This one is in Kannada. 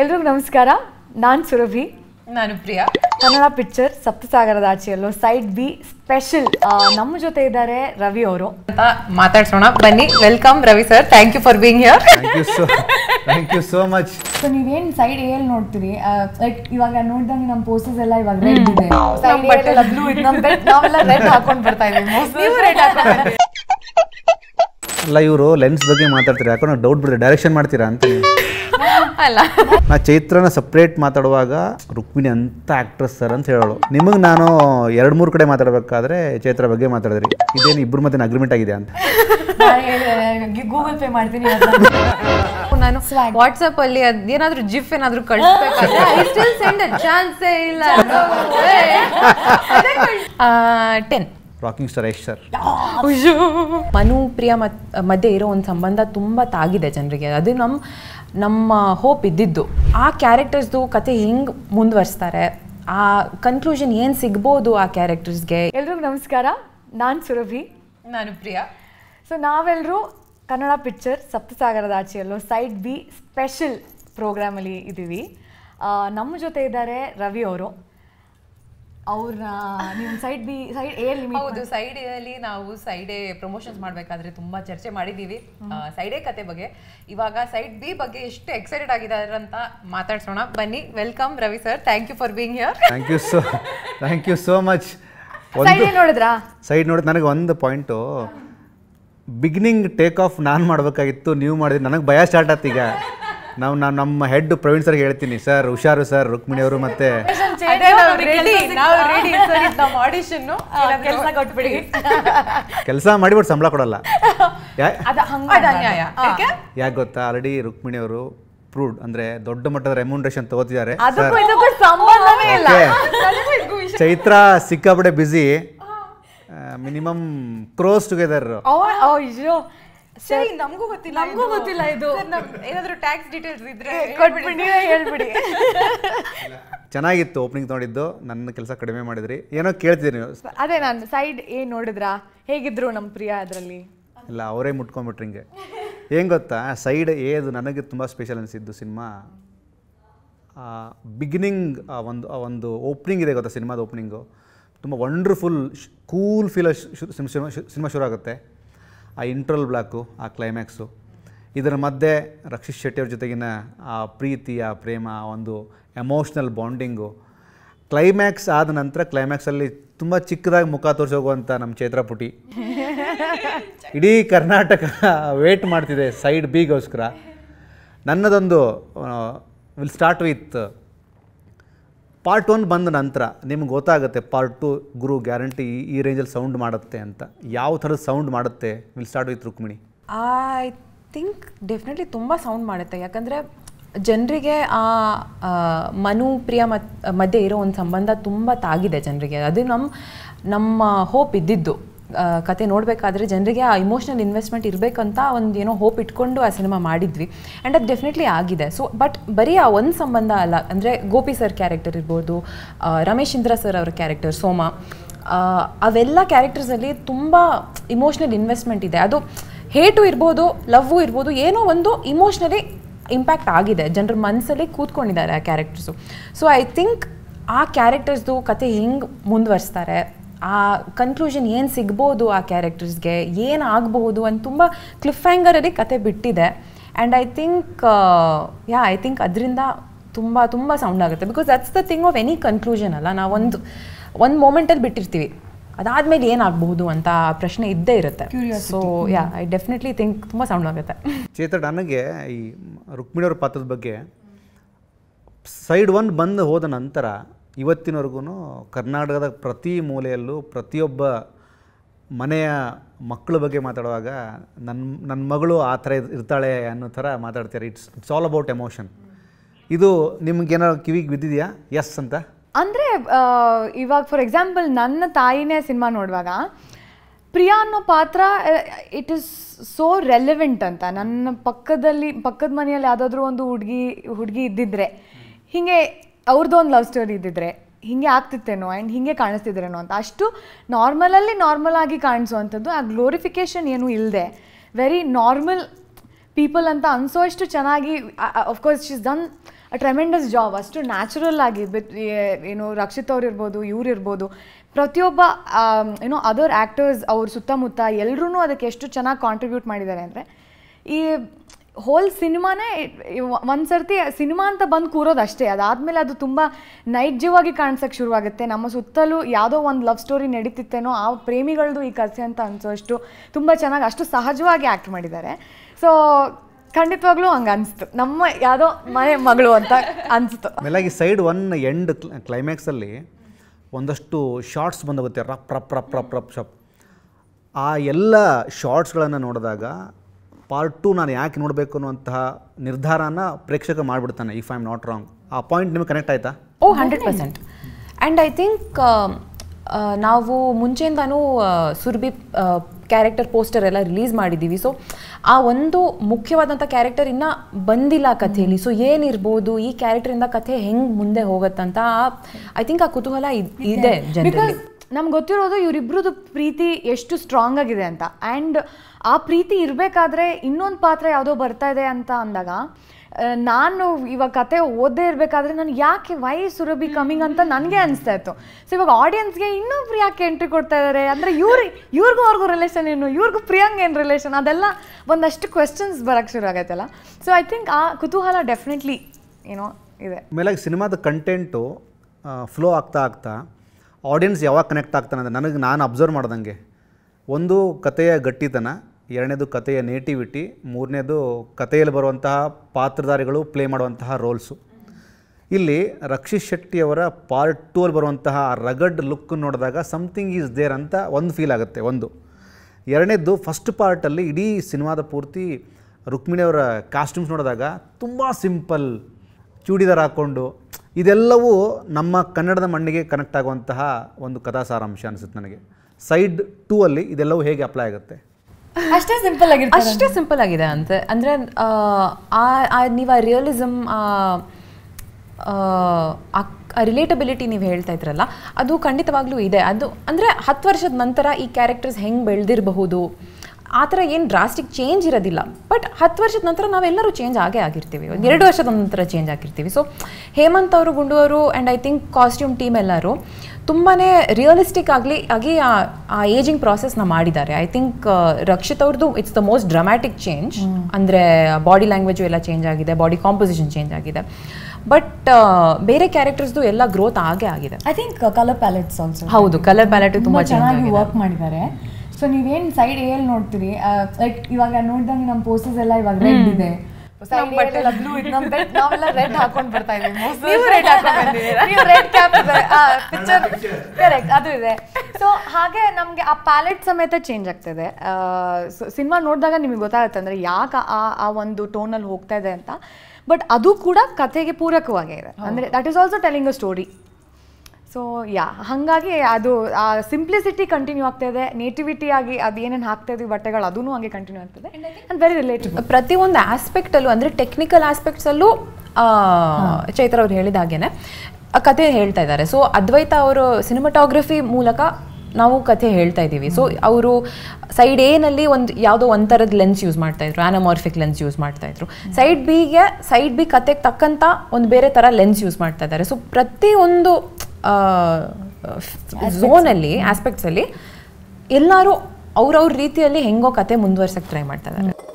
ಎಲ್ರಿಗೂ ನಮಸ್ಕಾರ ನಾನ್ ಸುರಭಿ ನಾನು Priya Kannada picture Saptasagarada Acheyallo side B special ನಮ್ಮ ಜೊತೆ ಇದ್ದಾರೆ ರವಿ ಅವರು ಅಂತ ಮಾತಾಡ್ಸೋಣ ಬನ್ನಿ welcome Ravi sir thank you for being here thank you so much so ನೀವೇನ್ ಸೈಡ್ ಎಲ್ ನೋಡ್ತೀರಿ ಲೈಕ್ ಇವಾಗ ನೋಡಿದಂಗೆ ನಮ್ಮ ಪೋಸಸ್ ಎಲ್ಲ ಇವಾಗ ರೆಡ್ ಇದೆ ಬಟ್ಟೆ ಬ್ಲೂ ಇದೆ ನಾವೆಲ್ಲ ರೆಡ್ ಹಾಕೊಂಡು ಬರ್ತಾ ನೀವು ರೆಡ್ ಹಾಕೊಂಡು ಅಲ್ಲ ಇವರು ಲೆನ್ಸ್ ಬಗ್ಗೆ ಮಾತಾಡ್ತೀರಾ ಯಾಕಂದ್ರೆ ಡೌಟ್ ಬಿಡ್ತಾರೆ ಡೈರೆಕ್ಷನ್ ಮಾಡ್ತೀರಾ ಅಂತ ನಾ ಚೈತ್ರನ ಸಪ್ರೇಟ್ ಮಾತಾಡುವಾಗ ರುಕ್ಮಿಣಿ ಅಂತ ಆಕ್ಟ್ರೆಸ್ ಸರ್ ಅಂತ ಹೇಳೋಳು ನಿಮಗೆ ನಾನು ಎರಡು ಮೂರು ಕಡೆ ಮಾತಾಡಬೇಕಾದ್ರೆ ಚೈತ್ರ ಬಗ್ಗೆ ಮಾತಾಡಿದ್ರಿ ಇದೇನು ಇಬ್ಬರು ಮತ್ತೆ ಅಗ್ರಿಮೆಂಟ್ ಆಗಿದೆ ಅಂತ ಗೂಗಲ್ ಪೇ ಮಾಡ್ತೀನಿ ನಾನು ವಾಟ್ಸಪ್ ಅಲ್ಲಿ ಅದೇನಾದ್ರೂ ಜಿಫ್ ಏನಾದ್ರೂ ಕಳಿಸ್ಬೇಕಾದ್ರೆ ಚಾನ್ಸೇ ಇಲ್ಲ ten rocking star Yash sir Manu Priya ಮಧ್ಯೆ ಇರೋ ಒಂದು ಸಂಬಂಧ ತುಂಬ ತಾಗಿದೆ ಜನರಿಗೆ ಅದು ನಮ್ಮ ನಮ್ಮ ಹೋಪ್ ಇದ್ದಿದ್ದು ಆ ಕ್ಯಾರೆಕ್ಟರ್ಸ್ದು ಕತೆ ಹಿಂಗೆ ಮುಂದುವರಿಸ್ತಾರೆ ಆ ಕನ್ಕ್ಲೂಷನ್ ಏನು ಸಿಗ್ಬೋದು ಆ ಕ್ಯಾರೆಕ್ಟರ್ಸ್ಗೆ ಎಲ್ರಿಗೂ ನಮಸ್ಕಾರ ನಾನು ಸುರಭಿ ನಾನು ಪ್ರಿಯ ಸೊ ನಾವೆಲ್ಲರೂ Kannada picture Saptasagarada Acheyallo side B special ಪ್ರೋಗ್ರಾಮಲ್ಲಿ ಇದ್ದೀವಿ ನಮ್ಮ ಜೊತೆ ಇದ್ದಾರೆ ರವಿ ಅವರು ಅವ್ರನ್ನ ನೀವು ಸೈಡ್ ಬಿ ಸೈಡ್ ಎ ಹೌದು ಸೈಡ್ ಅಲ್ಲಿ ನಾವು ಸೈಡ್ ಪ್ರಮೋಷನ್ಸ್ ಮಾಡಬೇಕಾದ್ರೆ ತುಂಬಾ ಚರ್ಚೆ ಮಾಡಿದ್ದೀವಿ ಸೈಡ್ ಎ ಕತೆ ಬಗ್ಗೆ ಇವಾಗ ಸೈಡ್ ಬಿ ಬಗ್ಗೆ ಎಷ್ಟು ಎಕ್ಸೈಟೆಡ್ ಆಗಿದ್ದಾರೆ ಅಂತ ಮಾತಾಡ್ಸೋಣ ಬನ್ನಿ welcome Ravi sir thank you for being here thank you so thank you so much side ನೋಡಿದ್ರಾ ಸೈಡ್ ನೋಡಿದ ನನಗೆ ಒಂದು ಪಾಯಿಂಟು ಬಿಗಿನಿಂಗ್ ಟೇಕ್ ಆಫ್ ನಾನು ಮಾಡಬೇಕಾಗಿತ್ತು ನೀವು ಮಾಡಿದ್ರೆ ನನಗೆ ಭಯ ಸ್ಟಾರ್ಟ್ ಆಯ್ತು ಈಗ ನಾವು ನಾನು ನಮ್ಮ ಹೆಡ್ ಪ್ರವೀಣ್ ಸರ್ಗೆ ಹೇಳ್ತೀನಿ ಸರ್ ಹುಷಾರು ಸರ್ ರುಕ್ಮಿಣಿ ಅವರು ಮತ್ತೆ ಕೆಲಸ ಮಾಡಿಬಿಟ್ಟು ಸಂಬಳ ಕೊಡಲ್ಲ ಯಾಕೆ ಗೊತ್ತಾ ಆಲ್ರೆಡಿ ರುಕ್ಮಿಣಿ ಅವರು ಪ್ರೂವ್ಡ್ ಅಂದ್ರೆ ದೊಡ್ಡ ಮಟ್ಟದ ರೆಮ್ಯುನರೇಷನ್ ತಗೋತಿದ್ದಾರೆ ಚೈತ್ರ ಸಿಕ್ಕಾಪಟ್ಟೆ ಬ್ಯುಸಿ ಮಿನಿಮಮ್ ಕ್ರೋಸ್ ಟುಗೆದರ್ ಸರಿ ನಮಗೂ ಗೊತ್ತಿಲ್ಲ ನಮಗೂ ಗೊತ್ತಿಲ್ಲ ಇದು ಏನಾದರೂ ಟ್ಯಾಕ್ಸ್ ಡೀಟೇಲ್ಸ್ ಇದ್ರೆ ಕೊಟ್ಬಿಡಿ ಹೇಳ್ಬಿಡಿ ಚೆನ್ನಾಗಿತ್ತು ಓಪನಿಂಗ್ ನೋಡಿದ್ದು ನನ್ನ ಕೆಲಸ ಕಡಿಮೆ ಮಾಡಿದ್ರಿ ಏನೋ ಕೇಳ್ತಿದ್ರಿ ನೀವು ಅದೇ ನಾನು ಸೈಡ್ ಏನು ನೋಡಿದ್ರಾ ಹೇಗಿದ್ರು ನಮ್ಮ ಪ್ರಿಯಾ ಅದರಲ್ಲಿ ಇಲ್ಲ ಅವರೇ ಮುಟ್ಕೊಂಡ್ಬಿಟ್ರಿ ಹಿಂಗೆ ಏನು ಗೊತ್ತಾ ಸೈಡ್ ಅದು ನನಗೆ ತುಂಬ ಸ್ಪೆಷಲ್ ಅನಿಸಿದ್ದು ಸಿನಿಮಾ ಬಿಗಿನಿಂಗ್ ಒಂದು ಒಂದು ಓಪನಿಂಗ್ ಇದೆ ಗೊತ್ತಾ ಸಿನಿಮಾದ ಓಪ್ನಿಂಗು ತುಂಬ ವಂಡರ್ಫುಲ್ ಕೂಲ್ ಫೀಲ್ ಸಿನಿಮಾ ಶುರು ಆಗುತ್ತೆ ಆ ಇಂಟ್ರಲ್ ಬ್ಲಾಕು ಆ ಕ್ಲೈಮ್ಯಾಕ್ಸು ಇದರ ಮಧ್ಯೆ ರಕ್ಷಿತ್ ಶೆಟ್ಟಿಯವ್ರ ಜೊತೆಗಿನ ಆ ಪ್ರೀತಿ ಆ ಪ್ರೇಮ ಆ ಒಂದು ಎಮೋಷ್ನಲ್ ಬಾಂಡಿಂಗು ಕ್ಲೈಮ್ಯಾಕ್ಸ್ ಆದ ನಂತರ ಕ್ಲೈಮ್ಯಾಕ್ಸಲ್ಲಿ ತುಂಬ ಚಿಕ್ಕದಾಗಿ ಮುಖ ತೋರಿಸೋಗುವಂಥ ನಮ್ಮ ಚೇತ್ರಪುಟಿ ಇಡೀ ಕರ್ನಾಟಕ ವೇಟ್ ಮಾಡ್ತಿದೆ ಸೈಡ್ ಬಿಗೋಸ್ಕರ ನನ್ನದೊಂದು will start with part one ಬಂದ ನಂತರ ನಿಮ್ಗೆ ಗೊತ್ತಾಗುತ್ತೆ ಪಾರ್ಟ್ ಟು ಗುರು ಗ್ಯಾರಂಟಿ ಈ ರೇಂಜಲ್ಲಿ ಸೌಂಡ್ ಮಾಡುತ್ತೆ ಅಂತ ಯಾವ ಥರದ ಸೌಂಡ್ ಮಾಡುತ್ತೆ will start with Rukmini I think definitely ತುಂಬ ಸೌಂಡ್ ಮಾಡುತ್ತೆ ಯಾಕಂದರೆ ಜನರಿಗೆ ಆ ಮನು ಪ್ರಿಯ ಮಧ್ಯೆ ಇರೋ ಒಂದು ಸಂಬಂಧ ತುಂಬ ತಾಗಿದೆ ಜನರಿಗೆ ಅದು ನಮ್ಮ ನಮ್ಮ ಹೋಪ್ ಇದ್ದಿದ್ದು ಕತೆ ನೋಡಬೇಕಾದ್ರೆ ಜನರಿಗೆ ಆ ಇಮೋಷನಲ್ ಇನ್ವೆಸ್ಟ್ಮೆಂಟ್ ಇರಬೇಕಂತ ಒಂದು ಏನೋ ಹೋಪ್ ಇಟ್ಕೊಂಡು ಆ ಸಿನಿಮಾ ಮಾಡಿದ್ವಿ ಆ್ಯಂಡ್ ಅದು ಡೆಫಿನೆಟ್ಲಿ ಆಗಿದೆ ಸೊ ಬಟ್ ಬರೀ ಆ ಒಂದು ಸಂಬಂಧ ಅಲ್ಲ ಅಂದರೆ ಗೋಪಿ ಸರ್ ಕ್ಯಾರೆಕ್ಟರ್ ಇರ್ಬೋದು ರಮೇಶ್ ಇಂದ್ರ ಸರ್ ಅವರ ಕ್ಯಾರೆಕ್ಟರ್ ಸೋಮ ಅವೆಲ್ಲ ಕ್ಯಾರೆಕ್ಟರ್ಸಲ್ಲಿ ತುಂಬ ಇಮೋಷ್ನಲ್ ಇನ್ವೆಸ್ಟ್ಮೆಂಟ್ ಇದೆ ಅದು ಹೇಟು ಇರ್ಬೋದು ಲವ್ ಇರ್ಬೋದು ಏನೋ ಒಂದು ಇಮೋಷ್ನಲಿ ಇಂಪ್ಯಾಕ್ಟ್ ಆಗಿದೆ ಜನರ ಮನಸ್ಸಲ್ಲಿ ಕೂತ್ಕೊಂಡಿದ್ದಾರೆ ಆ ಕ್ಯಾರೆಕ್ಟರ್ಸು ಸೊ ಐ ಥಿಂಕ್ ಆ ಕ್ಯಾರೆಕ್ಟರ್ಸ್ದು ಕತೆ ಹೆಂಗೆ ಮುಂದುವರಿಸ್ತಾರೆ ಆ ಕನ್ಕ್ಲೂಷನ್ ಏನು ಸಿಗ್ಬೋದು ಆ ಕ್ಯಾರೆಕ್ಟರ್ಸ್ಗೆ ಏನು ಆಗಬಹುದು ಅಂತ ತುಂಬ ಕ್ಲಿಫ್ ಹ್ಯಾಂಗರಲ್ಲಿ ಕತೆ ಬಿಟ್ಟಿದೆ and I think ya I think ಅದರಿಂದ ತುಂಬ ತುಂಬ ಸೌಂಡ್ ಆಗುತ್ತೆ because that's the thing of any conclusion ಅಲ್ಲ ನಾವೊಂದು ಒಂದು ಮೂಮೆಂಟಲ್ಲಿ ಬಿಟ್ಟಿರ್ತೀವಿ ಅದಾದ್ಮೇಲೆ ಏನಾಗಬಹುದು ಅಂತ ಪ್ರಶ್ನೆ ಇದ್ದೇ ಇರುತ್ತೆ so ya I definitely think ತುಂಬ ಸೌಂಡ್ ಆಗುತ್ತೆ ಚೇತ ನನಗೆ ಈ ರುಕ್ಮಿಣಿಯವ್ರ ಪಾತ್ರದ ಬಗ್ಗೆ ಸೈಡ್ ಒನ್ ಬಂದು ಹೋದ ನಂತರ ಇವತ್ತಿನವರೆಗೂ ಕರ್ನಾಟಕದ ಪ್ರತಿ ಮೂಲೆಯಲ್ಲೂ ಪ್ರತಿಯೊಬ್ಬ ಮನೆಯ ಮಕ್ಕಳ ಬಗ್ಗೆ ಮಾತಾಡುವಾಗ ನನ್ನ ನನ್ನ ಮಗಳು ಆ ಥರ ಇರ್ತಾಳೆ ಅನ್ನೋ ಥರ ಮಾತಾಡ್ತಾರೆ it's it's all about emotion ಇದು ನಿಮ್ಗೇನಾದ್ರು ಕಿವಿಗೆ ಬಿದ್ದಿದೆಯಾ ಎಸ್ ಅಂತ ಅಂದರೆ ಇವಾಗ ಫಾರ್ ಎಕ್ಸಾಂಪಲ್ ನನ್ನ ತಾಯಿನೇ ಸಿನಿಮಾ ನೋಡುವಾಗ ಪ್ರಿಯಾ ಅನ್ನೋ ಪಾತ್ರ ಇಟ್ ಇಸ್ ಸೋ ರೆಲೆವೆಂಟ್ ಅಂತ ನನ್ನ ಪಕ್ಕದಲ್ಲಿ ಪಕ್ಕದ ಮನೆಯಲ್ಲಿ ಯಾವುದಾದ್ರೂ ಒಂದು ಹುಡುಗಿ ಹುಡುಗಿ ಇದ್ದಿದ್ರೆ ಹೀಗೆ ಒಂದು ಲವ್ ಸ್ಟೋರಿ ಇದ್ದಿದ್ರೆ ಹೀಗೆ ಆಗ್ತಿತ್ತೇನೋ ಆ್ಯಂಡ್ ಹೀಗೆ ಕಾಣಿಸ್ತಿದ್ರೇನೋ ಅಂತ ಅಷ್ಟು ನಾರ್ಮಲಲ್ಲಿ ನಾರ್ಮಲ್ ಆಗಿ ಕಾಣಿಸುವಂಥದ್ದು ಆ ಗ್ಲೋರಿಫಿಕೇಷನ್ ಏನೂ ಇಲ್ಲದೆ ವೆರಿ ನಾರ್ಮಲ್ ಪೀಪಲ್ ಅಂತ ಅಷ್ಟು ಚೆನ್ನಾಗಿ of course is done a tremendous job ಅಷ್ಟು ನ್ಯಾಚುರಲ್ ಆಗಿ ಬಿತ್ ಏನು ರಕ್ಷಿತ್ ಅವ್ರು ಇರ್ಬೋದು ಇವ್ರು ಇರ್ಬೋದು ಪ್ರತಿಯೊಬ್ಬ ಏನೋ ಅದರ್ ಆ್ಯಕ್ಟರ್ಸ್ ಅವ್ರ ಸುತ್ತಮುತ್ತ ಎಲ್ಲರೂ ಅದಕ್ಕೆ ಎಷ್ಟು ಚೆನ್ನಾಗಿ ಕಾಂಟ್ರಿಬ್ಯೂಟ್ ಮಾಡಿದ್ದಾರೆ ಅಂದರೆ ಈ ಹೋಲ್ ಸಿನಿಮಾನೇ ಒಂದ್ಸರ್ತಿ ಸಿನಿಮಾ ಅಂತ ಬಂದು ಕೂರೋದು ಅಷ್ಟೇ ಅದಾದಮೇಲೆ ಅದು ತುಂಬ ನೈಜವಾಗಿ ಶುರು ಶುರುವಾಗುತ್ತೆ ನಮ್ಮ ಸುತ್ತಲೂ ಯಾವುದೋ ಒಂದು ಲವ್ ಸ್ಟೋರಿ ನಡೀತಿತ್ತೇನೋ ಆ ಪ್ರೇಮಿಗಳದ್ದು ಈ ಕಥೆ ಅಂತ ಅನಿಸೋಷ್ಟು ತುಂಬ ಚೆನ್ನಾಗಿ ಅಷ್ಟು ಸಹಜವಾಗಿ ಆ್ಯಕ್ಟ್ ಮಾಡಿದ್ದಾರೆ ಸೊ ಖಂಡಿತವಾಗ್ಲೂ ಹಂಗೆ ಅನಿಸ್ತು ನಮ್ಮ ಯಾವುದೋ ಮನೆ ಮಗಳು ಅಂತ ಅನಿಸ್ತು ಆಮೇಲೆ ಸೈಡ್ ಒನ್ ಎಂಡ್ ಕ್ಲೈಮ್ಯಾಕ್ಸಲ್ಲಿ ಒಂದಷ್ಟು ಶಾರ್ಟ್ಸ್ ಬಂದೋಗುತ್ತೆ ಬರುತ್ತೆ ರಪ್ ರಪ್ ರಪ್ ರಪ್ ಶಪ್ ಆ ಎಲ್ಲ ಶಾರ್ಟ್ಸ್ಗಳನ್ನು ನೋಡಿದಾಗ ಪಾರ್ಟ್ ಟು ನಾನು ಯಾಕೆ ನೋಡಬೇಕು ಅನ್ನುವಂತಹ ನಿರ್ಧಾರನ ಪ್ರೇಕ್ಷಕ ಮಾಡಿಬಿಡ್ತಾನೆ if I am not wrong ಆ ಪಾಯಿಂಟ್ ನಿಮಗೆ ಕನೆಕ್ಟ್ ಆಯ್ತಾ oh hundred percent and I think ನಾವು ಮುಂಚೆಯಿಂದನೂ uh, Surabhi character uh, poster ಎಲ್ಲ ರಿಲೀಸ್ ಮಾಡಿದ್ದೀವಿ ಸೊ ಆ ಒಂದು ಮುಖ್ಯವಾದಂಥ ಕ್ಯಾರೆಕ್ಟರ್ ಇನ್ನ ಬಂದಿಲ್ಲ ಕಥೆಯಲ್ಲಿ ಸೊ ಏನಿರ್ಬೋದು ಈ ಕ್ಯಾರೆಕ್ಟರಿಂದ ಕಥೆ ಹೆಂಗೆ ಮುಂದೆ ಹೋಗುತ್ತಂತ ಐ ಥಿಂಕ್ ಆ ಕುತೂಹಲ ಇದೆ ಜನರಲ್ಲಿ ನಮ್ಗೆ ಗೊತ್ತಿರೋದು ಇವರಿಬ್ರದ್ದು ಪ್ರೀತಿ ಎಷ್ಟು ಸ್ಟ್ರಾಂಗ್ ಆಗಿದೆ ಅಂತ ಆ್ಯಂಡ್ ಆ ಪ್ರೀತಿ ಇರಬೇಕಾದ್ರೆ ಇನ್ನೊಂದು ಪಾತ್ರ ಯಾವುದೋ ಬರ್ತಾ ಇದೆ ಅಂತ ಅಂದಾಗ ನಾನು ಇವಾಗ ಕತೆ ಓದೇ ಇರಬೇಕಾದ್ರೆ ನಾನು ಯಾಕೆ ವೈ ಸುರಭಿ ಕಮಿಂಗ್ ಅಂತ ನನಗೆ ಅನಿಸ್ತಾ ಇತ್ತು ಸೊ ಇವಾಗ ಆಡಿಯನ್ಸ್ಗೆ ಇನ್ನೂ ಯಾಕೆ ಎಂಟ್ರಿ ಕೊಡ್ತಾ ಇದ್ದಾರೆ ಅಂದರೆ ಇವ್ರಿಗೆ ಇವ್ರಿಗೂ ಅವ್ರಿಗೂ ರಿಲೇಷನ್ ಏನು ಇವ್ರಿಗೂ ಪ್ರಿಯಂಗ್ ಏನು ರಿಲೇಷನ್ ಅದೆಲ್ಲ ಒಂದಷ್ಟು ಕ್ವೆಶನ್ಸ್ ಬರೋಕ್ಕೆ ಶುರು ಆಗೈತಲ್ಲ ಸೊ ಐ ಥಿಂಕ್ ಆ ಕುತೂಹಲ ಡೆಫಿನೆಟ್ಲಿ ಏನೋ ಇದೆ ಮೇಲೆ ಸಿನಿಮಾದ ಕಂಟೆಂಟು ಫ್ಲೋ ಆಗ್ತಾ ಆಗ್ತಾ ಆಡಿಯನ್ಸ್ ಯಾವಾಗ ಕನೆಕ್ಟ್ ಆಗ್ತಾನೆ ಅಂದರೆ ನನಗೆ ನಾನು ಅಬ್ಸರ್ವ್ ಮಾಡ್ದಂಗೆ ಒಂದು ಕಥೆಯ ಗಟ್ಟಿತನ ಎರಡನೇದು ಕಥೆಯ ನೇಟಿವಿಟಿ ಮೂರನೇದು ಕಥೆಯಲ್ಲಿ ಬರುವಂತಹ ಪಾತ್ರಧಾರಿಗಳು ಪ್ಲೇ ಮಾಡುವಂತಹ ರೋಲ್ಸು ಇಲ್ಲಿ ರಕ್ಷಿತ್ ಶೆಟ್ಟಿಯವರ ಪಾರ್ಟ್ ಟೂಲ್ ಅಲ್ಲಿ ಬರುವಂತಹ ರಗಡ್ ಲುಕ್ ನೋಡಿದಾಗ ಸಮಥಿಂಗ್ ಈಸ್ ದೇರ್ ಅಂತ ಒಂದು ಫೀಲ್ ಆಗುತ್ತೆ ಒಂದು ಎರಡನೇದು ಫಸ್ಟ್ ಪಾರ್ಟಲ್ಲಿ ಇಡೀ ಸಿನಿಮಾದ ಪೂರ್ತಿ ರುಕ್ಮಿಣಿಯವರ ಕಾಸ್ಟ್ಯೂಮ್ಸ್ ನೋಡಿದಾಗ ತುಂಬ ಸಿಂಪಲ್ ಚೂಡಿದಾರ್ ಹಾಕ್ಕೊಂಡು ಇದೆಲ್ಲವೂ ನಮ್ಮ ಕನ್ನಡದ ಮಣ್ಣಿಗೆ ಕನೆಕ್ಟ್ ಆಗುವಂತಹ ಒಂದು ಕಥಾ ಸಾರಾಂಶ ಅನಿಸುತ್ತೆ ನನಗೆ ಸೈಡ್ ಟೂ ಅಲ್ಲಿ ಇದೆಲ್ಲವೂ ಹೇಗೆ ಅಪ್ಲೈ ಆಗುತ್ತೆ ಅಷ್ಟೇ ಸಿಂಪಲ್ ಆಗಿದೆ ಅಷ್ಟೇ ಸಿಂಪಲ್ ಆಗಿದೆ ಅಂತೆ ಅಂದರೆ ನೀವು ಆ ರಿಯಲಿಸಮ್ ಆ ರಿಲೇಟಬಿಲಿಟಿ ನೀವು ಹೇಳ್ತಾ ಇದ್ರಲ್ಲ ಅದು ಖಂಡಿತವಾಗ್ಲೂ ಇದೆ ಅದು ಅಂದರೆ ಹತ್ತು ವರ್ಷದ ನಂತರ ಈ ಕ್ಯಾರೆಕ್ಟರ್ಸ್ ಹೆಂಗೆ ಬೆಳೆದಿರಬಹುದು ಆ ಥರ ಏನು ಡ್ರಾಸ್ಟಿಕ್ ಚೇಂಜ್ ಇರೋದಿಲ್ಲ ಬಟ್ ಹತ್ತು ವರ್ಷದ ನಂತರ ನಾವೆಲ್ಲರೂ ಚೇಂಜ್ ಆಗೇ ಆಗಿರ್ತೀವಿ ಒಂದು ಎರಡು ವರ್ಷದ ನಂತರ ಚೇಂಜ್ ಆಗಿರ್ತೀವಿ ಸೊ ಹೇಮಂತ್ ಅವರು ಗುಂಡು ಅವರು and I think costume team ಎಲ್ಲರೂ ತುಂಬಾ ರಿಯಲಿಸ್ಟಿಕ್ ಆಗಲಿ ಆಗಿ ಆ ಏಜಿಂಗ್ ಪ್ರಾಸೆಸ್ನ ಮಾಡಿದ್ದಾರೆ ಐ ಥಿಂಕ್ ರಕ್ಷಿತ್ ಅವ್ರದ್ದು it's the most dramatic change ಅಂದರೆ ಬಾಡಿ ಲ್ಯಾಂಗ್ವೇಜು ಎಲ್ಲ ಚೇಂಜ್ ಆಗಿದೆ ಬಾಡಿ ಕಾಂಪೊಸಿಷನ್ ಚೇಂಜ್ ಆಗಿದೆ ಬಟ್ ಬೇರೆ ಕ್ಯಾರೆಕ್ಟರ್ಸ್ದು ಎಲ್ಲ ಗ್ರೋತ್ ಆಗೇ ಆಗಿದೆ I think colour palettes also ಹೌದು ಕಲರ್ ಪ್ಯಾಲೆಟ್ ತುಂಬ ಚೆನ್ನಾಗಿ ವರ್ಕ್ ಮಾಡಿದ್ದಾರೆ ಸೊ ನೀವೇನು ಸೈಡ್ ಏಲ್ ನೋಡ್ತೀರಿ ಲೈಕ್ ಇವಾಗ ನೋಡಿದಂಗೆ ನಮ್ಮ ಪೋಸಸ್ ಎಲ್ಲ ಇವಾಗ ರೆಡ್ ಇದೆ ನಾವೆಲ್ಲ ರೆಡ್ ಹಾಕೊಂಡು ಬರ್ತಾ ಇದೀವಿ ನೀವು ರೆಡ್ ನೀವು ರೆಡ್ ಕ್ಯಾಪ್ ಪಿಕ್ಚರ್ ಅದು ಇದೆ ಸೊ ಹಾಗೆ ನಮಗೆ ಆ ಪ್ಯಾಲೆಟ್ ಸಮೇತ ಚೇಂಜ್ ಆಗ್ತದೆ ಸಿನಿಮಾ ನೋಡಿದಾಗ ನಿಮಗೆ ಗೊತ್ತಾಗುತ್ತೆ ಅಂದ್ರೆ ಯಾಕೆ ಆ ಆ ಒಂದು ಟೋನಲ್ಲಿ ಹೋಗ್ತಾ ಇದೆ ಅಂತ ಬಟ್ ಅದು ಕೂಡ ಕಥೆಗೆ ಪೂರಕವಾಗೇ ಇದೆ ಅಂದರೆ that is also telling a story so ya ಹಾಗಾಗಿ ಅದು ಆ ಸಿಂಪ್ಲಿಸಿಟಿ ಕಂಟಿನ್ಯೂ ಆಗ್ತಾ ಇದೆ ನೇಟಿವಿಟಿ ಆಗಿ ಅದು ಏನೇನು ಹಾಕ್ತಾ ಇದೀವಿ ಬಟ್ಟೆಗಳು ಅದೂ ಹಂಗೆ ಕಂಟಿನ್ಯೂ ಆಗ್ತದೆ ಅಂಡ್ ವೆರಿ ರಿಲೇಟಿವ್ ಪ್ರತಿಯೊಂದು ಆಸ್ಪೆಕ್ಟಲ್ಲೂ ಅಂದರೆ ಟೆಕ್ನಿಕಲ್ ಆಸ್ಪೆಕ್ಟ್ಸಲ್ಲೂ ಚೈತ್ರ ಅವ್ರು ಹೇಳಿದ ಹಾಗೇನೆ ಕತೆ ಹೇಳ್ತಾ ಇದ್ದಾರೆ ಸೊ ಅದ್ವೈತ ಅವರು ಸಿನಿಮಾಟೋಗ್ರಫಿ ಮೂಲಕ ನಾವು ಕಥೆ ಹೇಳ್ತಾ ಇದ್ದೀವಿ ಸೊ ಅವರು ಸೈಡ್ ಎನಲ್ಲಿ ಒಂದು ಯಾವುದೋ ಒಂಥರದ ಲೆನ್ಸ್ ಯೂಸ್ ಮಾಡ್ತಾ ಇದ್ರು ಆನಮಾರ್ಫಿಕ್ ಲೆನ್ಸ್ ಯೂಸ್ ಮಾಡ್ತಾಯಿದ್ರು ಸೈಡ್ ಬಿಗೆ ಸೈಡ್ ಬಿ ಕತೆಗೆ ತಕ್ಕಂಥ ಒಂದು ಬೇರೆ ಥರ ಲೆನ್ಸ್ ಯೂಸ್ ಮಾಡ್ತಾ ಇದ್ದಾರೆ ಸೊ ಪ್ರತಿಯೊಂದು ಝೋನಲ್ಲಿ ಆಸ್ಪೆಕ್ಟ್ಸಲ್ಲಿ ಎಲ್ಲರೂ ಅವ್ರವ್ರ ರೀತಿಯಲ್ಲಿ ಹೆಂಗೋ ಕತೆ ಮುಂದುವರ್ಸಕ್ಕೆ ಟ್ರೈ ಮಾಡ್ತಾ ಇದ್ದಾರೆ